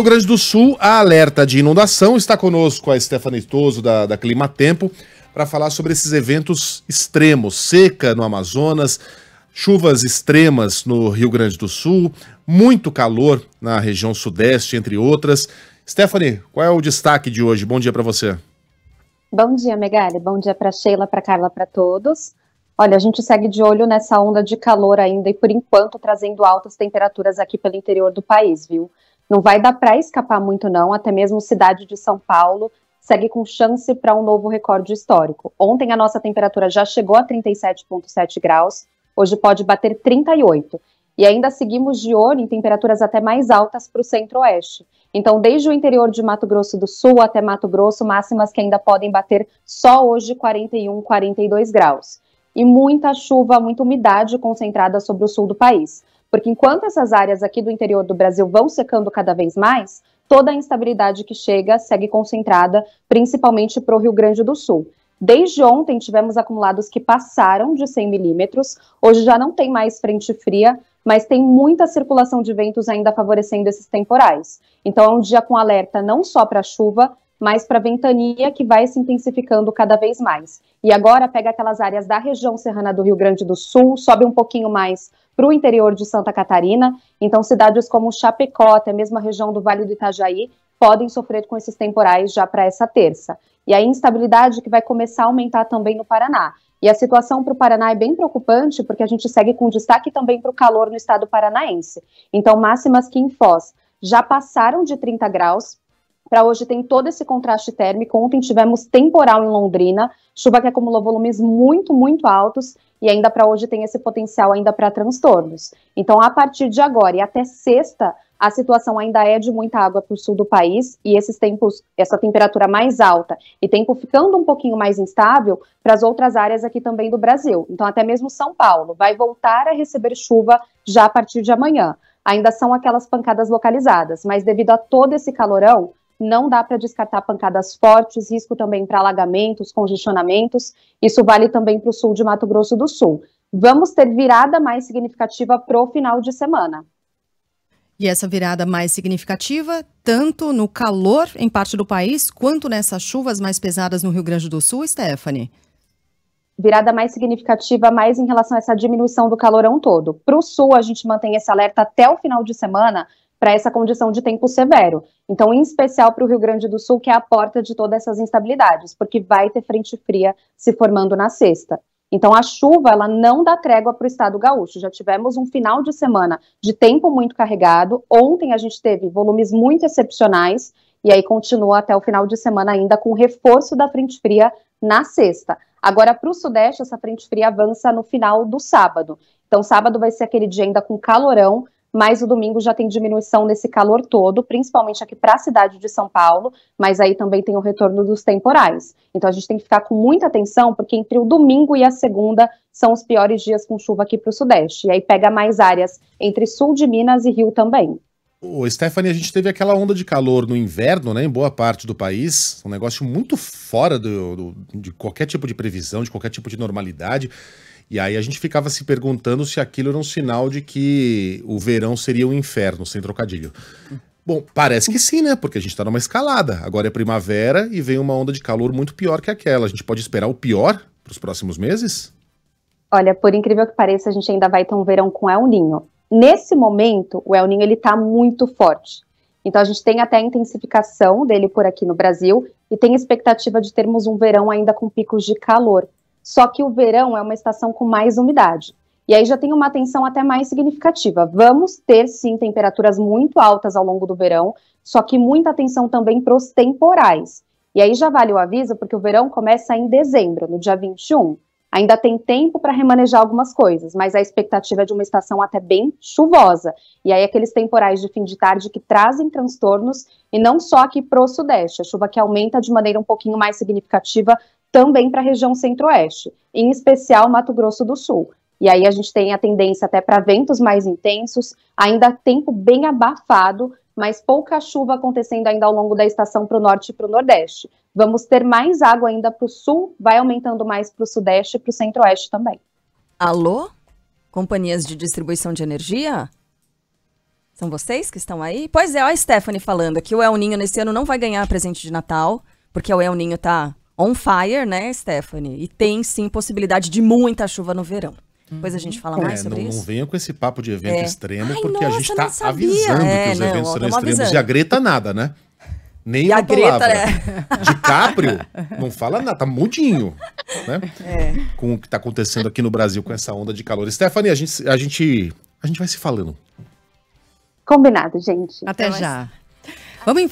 Rio Grande do Sul, a alerta de inundação. Está conosco a Stephanie Toso, da, da Clima Tempo, para falar sobre esses eventos extremos: seca no Amazonas, chuvas extremas no Rio Grande do Sul, muito calor na região Sudeste, entre outras. Stephanie, qual é o destaque de hoje? Bom dia para você. Bom dia, Megali. Bom dia para Sheila, para Carla, para todos. Olha, a gente segue de olho nessa onda de calor ainda e por enquanto trazendo altas temperaturas aqui pelo interior do país, viu? Não vai dar para escapar muito, não. Até mesmo cidade de São Paulo segue com chance para um novo recorde histórico. Ontem a nossa temperatura já chegou a 37,7 graus, hoje pode bater 38. E ainda seguimos de olho em temperaturas até mais altas para o centro-oeste. Então, desde o interior de Mato Grosso do Sul até Mato Grosso, máximas que ainda podem bater só hoje 41, 42 graus. E muita chuva, muita umidade concentrada sobre o sul do país. Porque enquanto essas áreas aqui do interior do Brasil vão secando cada vez mais, toda a instabilidade que chega segue concentrada principalmente para o Rio Grande do Sul. Desde ontem tivemos acumulados que passaram de 100 milímetros, hoje já não tem mais frente fria, mas tem muita circulação de ventos ainda favorecendo esses temporais. Então é um dia com alerta não só para chuva, mas para ventania que vai se intensificando cada vez mais. E agora pega aquelas áreas da região serrana do Rio Grande do Sul, sobe um pouquinho mais para o interior de Santa Catarina. Então, cidades como Chapecó, até mesmo a região do Vale do Itajaí, podem sofrer com esses temporais já para essa terça. E a instabilidade que vai começar a aumentar também no Paraná. E a situação para o Paraná é bem preocupante, porque a gente segue com destaque também para o calor no estado paranaense. Então, máximas que em Foz já passaram de 30 graus, para hoje tem todo esse contraste térmico. Ontem tivemos temporal em Londrina, chuva que acumulou volumes muito, muito altos e ainda para hoje tem esse potencial ainda para transtornos. Então, a partir de agora e até sexta, a situação ainda é de muita água para o sul do país e esses tempos, essa temperatura mais alta e tempo ficando um pouquinho mais instável para as outras áreas aqui também do Brasil. Então, até mesmo São Paulo vai voltar a receber chuva já a partir de amanhã. Ainda são aquelas pancadas localizadas, mas devido a todo esse calorão, não dá para descartar pancadas fortes, risco também para alagamentos, congestionamentos. Isso vale também para o sul de Mato Grosso do Sul. Vamos ter virada mais significativa para o final de semana. E essa virada mais significativa, tanto no calor em parte do país, quanto nessas chuvas mais pesadas no Rio Grande do Sul, Stephanie? Virada mais significativa, mais em relação a essa diminuição do calorão todo. Para o sul, a gente mantém esse alerta até o final de semana, para essa condição de tempo severo. Então, em especial para o Rio Grande do Sul, que é a porta de todas essas instabilidades, porque vai ter frente fria se formando na sexta. Então, a chuva ela não dá trégua para o estado gaúcho. Já tivemos um final de semana de tempo muito carregado. Ontem a gente teve volumes muito excepcionais e aí continua até o final de semana ainda com reforço da frente fria na sexta. Agora, para o Sudeste, essa frente fria avança no final do sábado. Então, sábado vai ser aquele dia ainda com calorão, mas o domingo já tem diminuição nesse calor todo, principalmente aqui para a cidade de São Paulo, mas aí também tem o retorno dos temporais. Então a gente tem que ficar com muita atenção, porque entre o domingo e a segunda são os piores dias com chuva aqui para o Sudeste. E aí pega mais áreas entre sul de Minas e Rio também. O Stephanie, a gente teve aquela onda de calor no inverno, né, em boa parte do país, um negócio muito fora do, do, de qualquer tipo de previsão, de qualquer tipo de normalidade. E aí a gente ficava se perguntando se aquilo era um sinal de que o verão seria um inferno, sem trocadilho. Bom, parece que sim, né? Porque a gente tá numa escalada. Agora é primavera e vem uma onda de calor muito pior que aquela. A gente pode esperar o pior para os próximos meses? Olha, por incrível que pareça, a gente ainda vai ter um verão com El Ninho. Nesse momento, o El Ninho ele tá muito forte. Então a gente tem até a intensificação dele por aqui no Brasil e tem expectativa de termos um verão ainda com picos de calor. Só que o verão é uma estação com mais umidade. E aí já tem uma atenção até mais significativa. Vamos ter, sim, temperaturas muito altas ao longo do verão, só que muita atenção também para os temporais. E aí já vale o aviso, porque o verão começa em dezembro, no dia 21. Ainda tem tempo para remanejar algumas coisas, mas a expectativa é de uma estação até bem chuvosa. E aí aqueles temporais de fim de tarde que trazem transtornos, e não só aqui para o sudeste. A chuva que aumenta de maneira um pouquinho mais significativa também para a região centro-oeste, em especial Mato Grosso do Sul. E aí a gente tem a tendência até para ventos mais intensos, ainda tempo bem abafado, mas pouca chuva acontecendo ainda ao longo da estação para o norte e para o nordeste. Vamos ter mais água ainda para o sul, vai aumentando mais para o sudeste e para o centro-oeste também. Alô? Companhias de distribuição de energia? São vocês que estão aí? Pois é, ó a Stephanie falando que o El Ninho nesse ano não vai ganhar presente de Natal, porque o El Ninho tá on fire, né, Stephanie? E tem sim possibilidade de muita chuva no verão. Depois a uhum. gente fala é, mais sobre não, isso. Não venha com esse papo de evento é. extremo, Ai, porque nossa, a gente está avisando é, que os não, eventos serão extremos. Avisando. E a Greta nada, né? Nem e a palavra. Greta, né? De Caprio, não fala nada, tá mudinho, né? É. Com o que está acontecendo aqui no Brasil com essa onda de calor. Stephanie, a gente, a gente, a gente vai se falando. Combinado, gente. Até, já. Vamos em